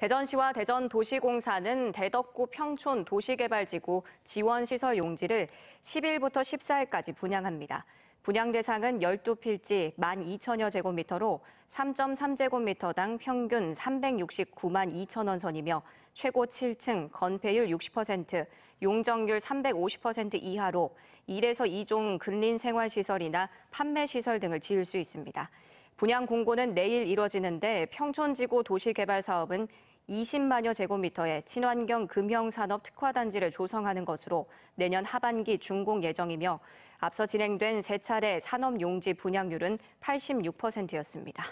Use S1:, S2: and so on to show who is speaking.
S1: 대전시와 대전도시공사는 대덕구 평촌 도시개발지구 지원시설 용지를 10일부터 14일까지 분양합니다. 분양 대상은 12필지 12,000여 제곱미터로 3.3제곱미터당 평균 369만 2천 원 선이며 최고 7층 건폐율 60%, 용적률 350% 이하로 1에서 2종 근린 생활시설이나 판매시설 등을 지을 수 있습니다. 분양 공고는 내일 이뤄지는데 평촌지구 도시개발 사업은 20만여 제곱미터의 친환경 금형산업 특화단지를 조성하는 것으로 내년 하반기 준공 예정이며 앞서 진행된 세 차례 산업용지 분양률은 86%였습니다.